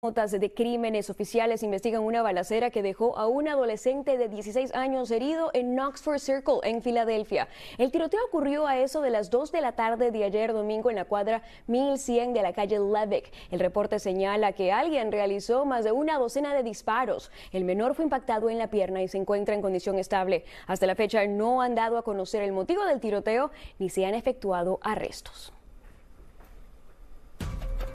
Notas de crímenes oficiales investigan una balacera que dejó a un adolescente de 16 años herido en Oxford Circle, en Filadelfia. El tiroteo ocurrió a eso de las 2 de la tarde de ayer domingo en la cuadra 1100 de la calle Levick. El reporte señala que alguien realizó más de una docena de disparos. El menor fue impactado en la pierna y se encuentra en condición estable. Hasta la fecha no han dado a conocer el motivo del tiroteo ni se han efectuado arrestos.